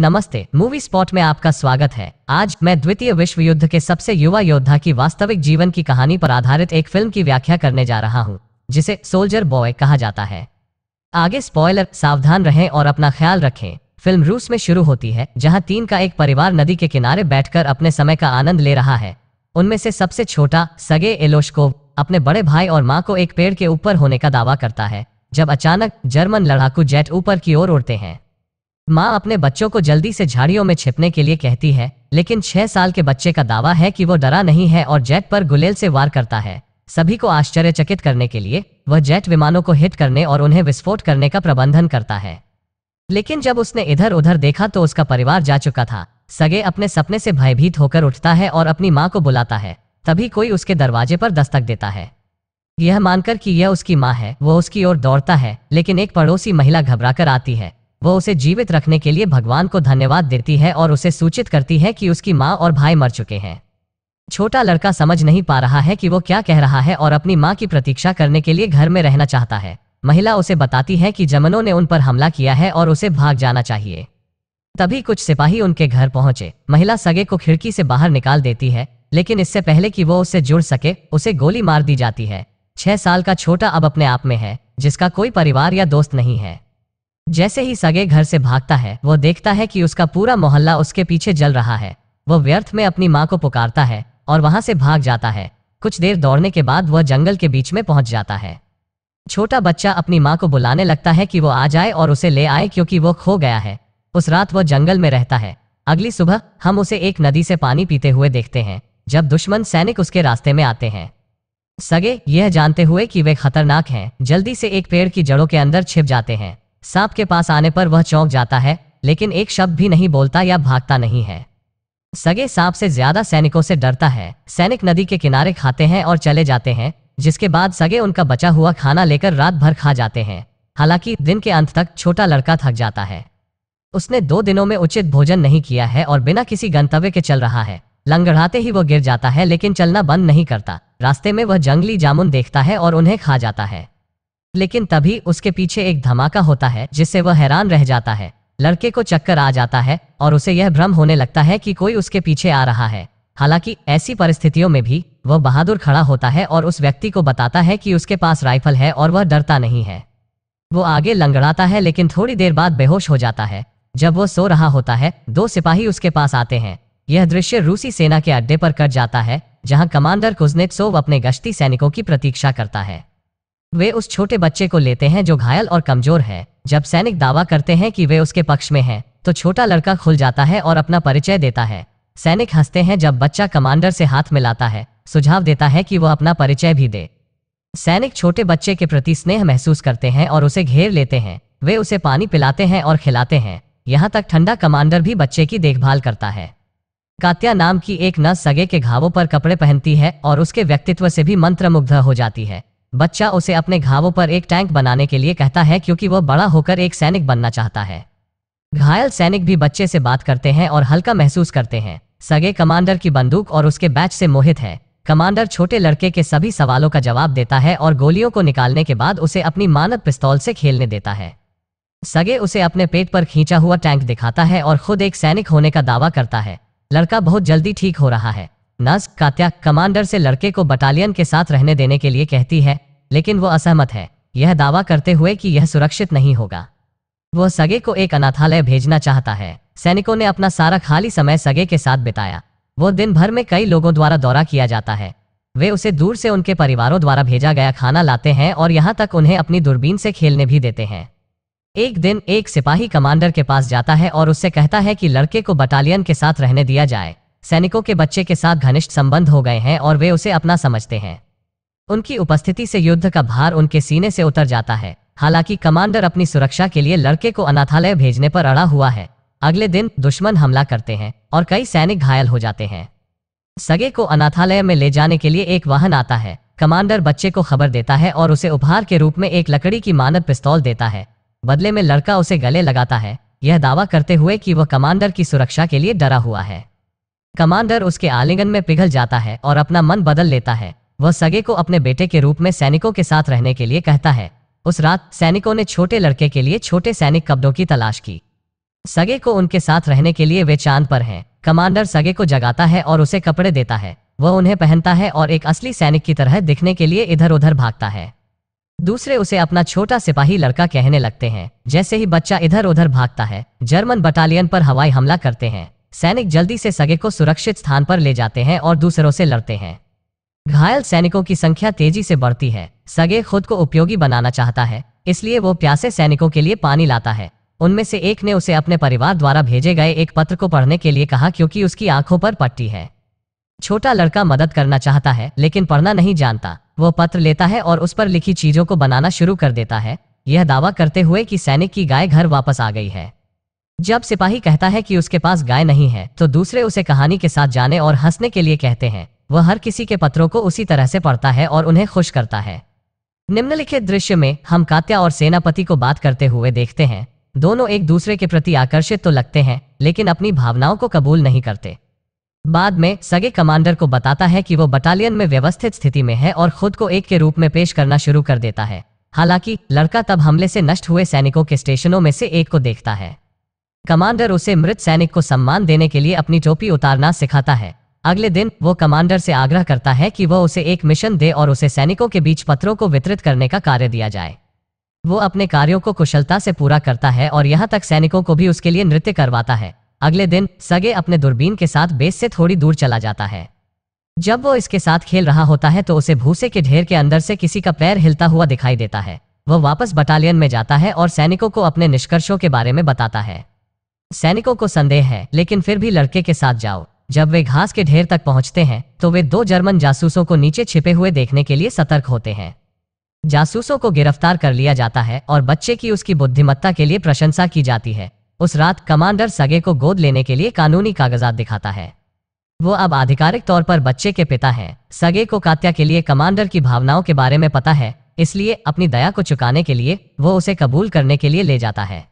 नमस्ते movie spot में आपका स्वागत है आज मैं द्वितीय विश्व युद्ध के सबसे युवा योद्धा की वास्तविक जीवन की कहानी पर आधारित एक फिल्म की व्याख्या करने जा रहा हूँ जिसे सोल्जर बॉय कहा जाता है आगे स्पॉयलर सावधान रहें और अपना ख्याल रखें फिल्म रूस में शुरू होती है जहाँ तीन का एक परिवार नदी के किनारे बैठकर अपने समय का आनंद ले रहा है उनमें से सबसे छोटा सगे एलोशकोव अपने बड़े भाई और माँ को एक पेड़ के ऊपर होने का दावा करता है जब अचानक जर्मन लड़ाकू जेट ऊपर की ओर उड़ते हैं माँ अपने बच्चों को जल्दी से झाड़ियों में छिपने के लिए कहती है लेकिन छह साल के बच्चे का दावा है कि वो डरा नहीं है और जेट पर गुलेल से वार करता है सभी को आश्चर्यचकित करने के लिए वह जेट विमानों को हिट करने और उन्हें विस्फोट करने का प्रबंधन करता है लेकिन जब उसने इधर उधर देखा तो उसका परिवार जा चुका था सगे अपने सपने से भयभीत होकर उठता है और अपनी माँ को बुलाता है तभी कोई उसके दरवाजे पर दस्तक देता है यह मानकर कि यह उसकी माँ है वह उसकी ओर दौड़ता है लेकिन एक पड़ोसी महिला घबराकर आती है वो उसे जीवित रखने के लिए भगवान को धन्यवाद देती है और उसे सूचित करती है कि उसकी माँ और भाई मर चुके हैं छोटा लड़का समझ नहीं पा रहा है कि वो क्या कह रहा है और अपनी माँ की प्रतीक्षा करने के लिए घर में रहना चाहता है महिला उसे बताती है कि जमनों ने उन पर हमला किया है और उसे भाग जाना चाहिए तभी कुछ सिपाही उनके घर पहुंचे महिला सगे को खिड़की से बाहर निकाल देती है लेकिन इससे पहले कि वो उससे जुड़ सके उसे गोली मार दी जाती है छह साल का छोटा अब अपने आप में है जिसका कोई परिवार या दोस्त नहीं है जैसे ही सगे घर से भागता है वो देखता है कि उसका पूरा मोहल्ला उसके पीछे जल रहा है वो व्यर्थ में अपनी माँ को पुकारता है और वहां से भाग जाता है कुछ देर दौड़ने के बाद वह जंगल के बीच में पहुंच जाता है छोटा बच्चा अपनी माँ को बुलाने लगता है कि वो आ जाए और उसे ले आए क्योंकि वो खो गया है उस रात वह जंगल में रहता है अगली सुबह हम उसे एक नदी से पानी पीते हुए देखते हैं जब दुश्मन सैनिक उसके रास्ते में आते हैं सगे यह जानते हुए कि वे खतरनाक हैं जल्दी से एक पेड़ की जड़ों के अंदर छिप जाते हैं सांप के पास आने पर वह चौंक जाता है लेकिन एक शब्द भी नहीं बोलता या भागता नहीं है सगे सांप से ज्यादा सैनिकों से डरता है सैनिक नदी के किनारे खाते हैं और चले जाते हैं जिसके बाद सगे उनका बचा हुआ खाना लेकर रात भर खा जाते हैं हालांकि दिन के अंत तक छोटा लड़का थक जाता है उसने दो दिनों में उचित भोजन नहीं किया है और बिना किसी गंतव्य के चल रहा है लंगड़ाते ही वह गिर जाता है लेकिन चलना बंद नहीं करता रास्ते में वह जंगली जामुन देखता है और उन्हें खा जाता है लेकिन तभी उसके पीछे एक धमाका होता है जिससे वह हैरान रह जाता है लड़के को चक्कर आ जाता है और उसे यह भ्रम होने लगता है कि कोई उसके पीछे आ रहा है हालांकि ऐसी परिस्थितियों में भी वह बहादुर खड़ा होता है और उस व्यक्ति को बताता है कि उसके पास राइफल है और वह डरता नहीं है वो आगे लंगड़ाता है लेकिन थोड़ी देर बाद बेहोश हो जाता है जब वो सो रहा होता है दो सिपाही उसके पास आते हैं यह दृश्य रूसी सेना के अड्डे पर कट जाता है जहां कमांडर सोव अपने गश्ती सैनिकों की प्रतीक्षा करता है वे उस छोटे बच्चे को लेते हैं जो घायल और कमजोर है जब सैनिक दावा करते हैं कि वे उसके पक्ष में हैं, तो छोटा लड़का खुल जाता है और अपना परिचय देता है सैनिक हंसते हैं जब बच्चा कमांडर से हाथ मिलाता है सुझाव देता है कि वह अपना परिचय भी दे सैनिक छोटे बच्चे के प्रति स्नेह महसूस करते हैं और उसे घेर लेते हैं वे उसे पानी पिलाते हैं और खिलाते हैं यहाँ तक ठंडा कमांडर भी बच्चे की देखभाल करता है कात्या नाम की एक नर्स सगे के घावों पर कपड़े पहनती है और उसके व्यक्तित्व से भी मंत्रमुग्ध हो जाती है बच्चा उसे अपने घावों पर एक टैंक बनाने के लिए कहता है क्योंकि वह बड़ा होकर एक सैनिक बनना चाहता है घायल सैनिक भी बच्चे से बात करते हैं और हल्का महसूस करते हैं सगे कमांडर की बंदूक और उसके बैच से मोहित है कमांडर छोटे लड़के के सभी सवालों का जवाब देता है और गोलियों को निकालने के बाद उसे अपनी मानद पिस्तौल से खेलने देता है सगे उसे अपने पेट पर खींचा हुआ टैंक दिखाता है और खुद एक सैनिक होने का दावा करता है लड़का बहुत जल्दी ठीक हो रहा है नाज कात्या कमांडर से लड़के को बटालियन के साथ रहने देने के लिए कहती है लेकिन वो असहमत है यह दावा करते हुए कि यह सुरक्षित नहीं होगा वो सगे को एक अनाथालय भेजना चाहता है सैनिकों ने अपना सारा खाली समय सगे के साथ बिताया वो दिन भर में कई लोगों द्वारा दौरा किया जाता है वे उसे दूर से उनके परिवारों द्वारा भेजा गया खाना लाते हैं और यहाँ तक उन्हें अपनी दूरबीन से खेलने भी देते हैं एक दिन एक सिपाही कमांडर के पास जाता है और उससे कहता है कि लड़के को बटालियन के साथ रहने दिया जाए सैनिकों के बच्चे के साथ घनिष्ठ संबंध हो गए हैं और वे उसे अपना समझते हैं उनकी उपस्थिति से युद्ध का भार उनके सीने से उतर जाता है हालांकि कमांडर अपनी सुरक्षा के लिए लड़के को अनाथालय भेजने पर अड़ा हुआ है अगले दिन दुश्मन हमला करते हैं और कई सैनिक घायल हो जाते हैं सगे को अनाथालय में ले जाने के लिए एक वाहन आता है कमांडर बच्चे को खबर देता है और उसे उपहार के रूप में एक लकड़ी की मानव पिस्तौल देता है बदले में लड़का उसे गले लगाता है यह दावा करते हुए कि वह कमांडर की सुरक्षा के लिए डरा हुआ है कमांडर उसके आलिंगन में पिघल जाता है और अपना मन बदल लेता है वह सगे को अपने बेटे के रूप में सैनिकों के साथ रहने के लिए कहता है उस रात सैनिकों ने छोटे लड़के के लिए छोटे सैनिक कब्दों की तलाश की सगे को उनके साथ रहने के लिए वे चांद पर हैं कमांडर सगे को जगाता है और उसे कपड़े देता है वह उन्हें पहनता है और एक असली सैनिक की तरह दिखने के लिए इधर उधर भागता है दूसरे उसे अपना छोटा सिपाही लड़का कहने लगते हैं जैसे ही बच्चा इधर उधर भागता है जर्मन बटालियन पर हवाई हमला करते हैं सैनिक जल्दी से सगे को सुरक्षित स्थान पर ले जाते हैं और दूसरों से लड़ते हैं घायल सैनिकों की संख्या तेजी से बढ़ती है सगे खुद को उपयोगी बनाना चाहता है इसलिए वो प्यासे सैनिकों के लिए पानी लाता है उनमें से एक ने उसे अपने परिवार द्वारा भेजे गए एक पत्र को पढ़ने के लिए कहा क्योंकि उसकी आंखों पर पट्टी है छोटा लड़का मदद करना चाहता है लेकिन पढ़ना नहीं जानता वो पत्र लेता है और उस पर लिखी चीजों को बनाना शुरू कर देता है यह दावा करते हुए कि सैनिक की गाय घर वापस आ गई है जब सिपाही कहता है कि उसके पास गाय नहीं है तो दूसरे उसे कहानी के साथ जाने और हंसने के लिए कहते हैं वह हर किसी के पत्रों को उसी तरह से पढ़ता है और उन्हें खुश करता है निम्नलिखित दृश्य में हम कात्या और सेनापति को बात करते हुए देखते हैं दोनों एक दूसरे के प्रति आकर्षित तो लगते हैं लेकिन अपनी भावनाओं को कबूल नहीं करते बाद में सगे कमांडर को बताता है कि वो बटालियन में व्यवस्थित स्थिति में है और खुद को एक के रूप में पेश करना शुरू कर देता है हालांकि लड़का तब हमले से नष्ट हुए सैनिकों के स्टेशनों में से एक को देखता है कमांडर उसे मृत सैनिक को सम्मान देने के लिए अपनी टोपी उतारना सिखाता है अगले दिन वो कमांडर से आग्रह करता है कि वह उसे एक मिशन दे और उसे सैनिकों के बीच पत्रों को वितरित करने का कार्य दिया जाए वो अपने कार्यों को कुशलता से पूरा करता है और यहाँ तक सैनिकों को भी उसके लिए नृत्य करवाता है अगले दिन सगे अपने दूरबीन के साथ बेस से थोड़ी दूर चला जाता है जब वो इसके साथ खेल रहा होता है तो उसे भूसे के ढेर के अंदर से किसी का पैर हिलता हुआ दिखाई देता है वह वापस बटालियन में जाता है और सैनिकों को अपने निष्कर्षों के बारे में बताता है सैनिकों को संदेह है लेकिन फिर भी लड़के के साथ जाओ जब वे घास के ढेर तक पहुंचते हैं तो वे दो जर्मन जासूसों को नीचे छिपे हुए देखने के लिए सतर्क होते हैं जासूसों को गिरफ्तार कर लिया जाता है और बच्चे की उसकी बुद्धिमत्ता के लिए प्रशंसा की जाती है उस रात कमांडर सगे को गोद लेने के लिए कानूनी कागजात दिखाता है वो अब आधिकारिक तौर पर बच्चे के पिता हैं सगे को कात्या के लिए कमांडर की भावनाओं के बारे में पता है इसलिए अपनी दया को चुकाने के लिए वो उसे कबूल करने के लिए ले जाता है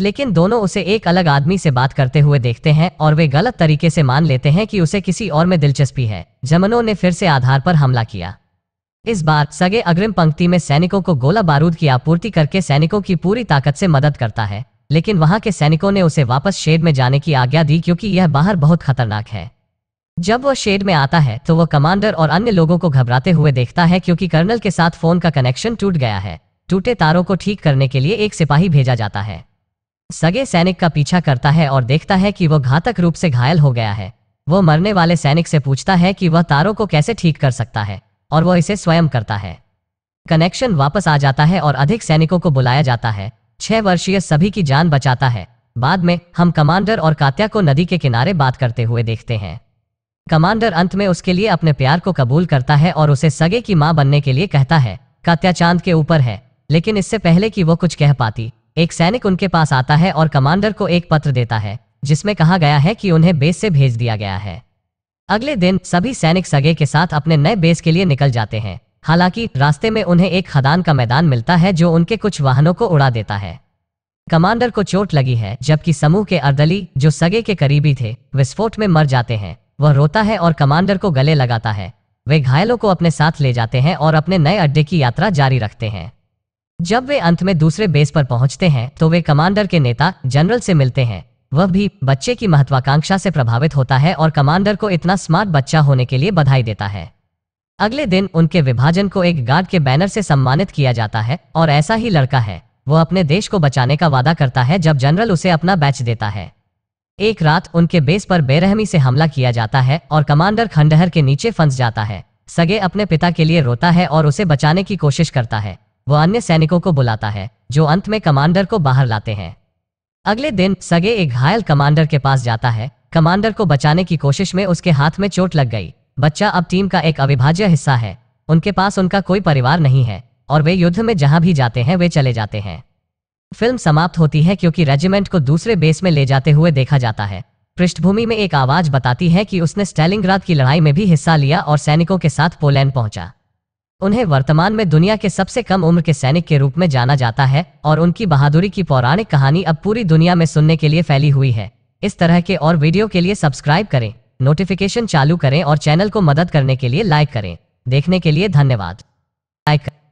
लेकिन दोनों उसे एक अलग आदमी से बात करते हुए देखते हैं और वे गलत तरीके से मान लेते हैं कि उसे किसी और में दिलचस्पी है जमनों ने फिर से आधार पर हमला किया इस बार सगे अग्रिम पंक्ति में सैनिकों को गोला बारूद की आपूर्ति करके सैनिकों की पूरी ताकत से मदद करता है लेकिन वहां के सैनिकों ने उसे वापस शेड में जाने की आज्ञा दी क्योंकि यह बाहर बहुत खतरनाक है जब वह शेड में आता है तो वह कमांडर और अन्य लोगों को घबराते हुए देखता है क्योंकि कर्नल के साथ फोन का कनेक्शन टूट गया है टूटे तारों को ठीक करने के लिए एक सिपाही भेजा जाता है सगे सैनिक का पीछा करता है और देखता है कि वो घातक रूप से घायल हो गया है वो मरने वाले सैनिक से पूछता है कि वह तारों को कैसे ठीक कर सकता है और वह इसे स्वयं करता है कनेक्शन वापस आ जाता है और अधिक सैनिकों को बुलाया जाता है छह वर्षीय सभी की जान बचाता है बाद में हम कमांडर और कात्या को नदी के किनारे बात करते हुए देखते हैं कमांडर अंत में उसके लिए अपने प्यार को कबूल करता है और उसे सगे की मां बनने के लिए कहता है कात्या चांद के ऊपर है लेकिन इससे पहले कि वो कुछ कह पाती एक सैनिक उनके पास आता है और कमांडर को एक पत्र देता है जिसमें कहा गया है कि उन्हें बेस से भेज दिया गया है अगले दिन सभी सैनिक सगे के साथ अपने नए बेस के लिए निकल जाते हैं हालांकि रास्ते में उन्हें एक खदान का मैदान मिलता है जो उनके कुछ वाहनों को उड़ा देता है कमांडर को चोट लगी है जबकि समूह के अर्दली जो सगे के करीबी थे विस्फोट में मर जाते हैं वह रोता है और कमांडर को गले लगाता है वे घायलों को अपने साथ ले जाते हैं और अपने नए अड्डे की यात्रा जारी रखते हैं जब वे अंत में दूसरे बेस पर पहुंचते हैं तो वे कमांडर के नेता जनरल से मिलते हैं वह भी बच्चे की महत्वाकांक्षा से प्रभावित होता है और कमांडर को इतना स्मार्ट बच्चा होने के लिए बधाई देता है अगले दिन उनके विभाजन को एक गार्ड के बैनर से सम्मानित किया जाता है और ऐसा ही लड़का है वो अपने देश को बचाने का वादा करता है जब जनरल उसे अपना बैच देता है एक रात उनके बेस पर बेरहमी से हमला किया जाता है और कमांडर खंडहर के नीचे फंस जाता है सगे अपने पिता के लिए रोता है और उसे बचाने की कोशिश करता है वह अन्य सैनिकों को बुलाता है जो अंत में कमांडर को बाहर लाते हैं अगले दिन सगे एक घायल कमांडर के पास जाता है कमांडर को बचाने की कोशिश में उसके हाथ में चोट लग गई बच्चा अब टीम का एक अविभाज्य हिस्सा है उनके पास उनका कोई परिवार नहीं है और वे युद्ध में जहां भी जाते हैं वे चले जाते हैं फिल्म समाप्त होती है क्योंकि रेजिमेंट को दूसरे बेस में ले जाते हुए देखा जाता है पृष्ठभूमि में एक आवाज बताती है कि उसने स्टैलिंग्राद की लड़ाई में भी हिस्सा लिया और सैनिकों के साथ पोलैंड पहुंचा उन्हें वर्तमान में दुनिया के सबसे कम उम्र के सैनिक के रूप में जाना जाता है और उनकी बहादुरी की पौराणिक कहानी अब पूरी दुनिया में सुनने के लिए फैली हुई है इस तरह के और वीडियो के लिए सब्सक्राइब करें नोटिफिकेशन चालू करें और चैनल को मदद करने के लिए लाइक करें देखने के लिए धन्यवाद लाइक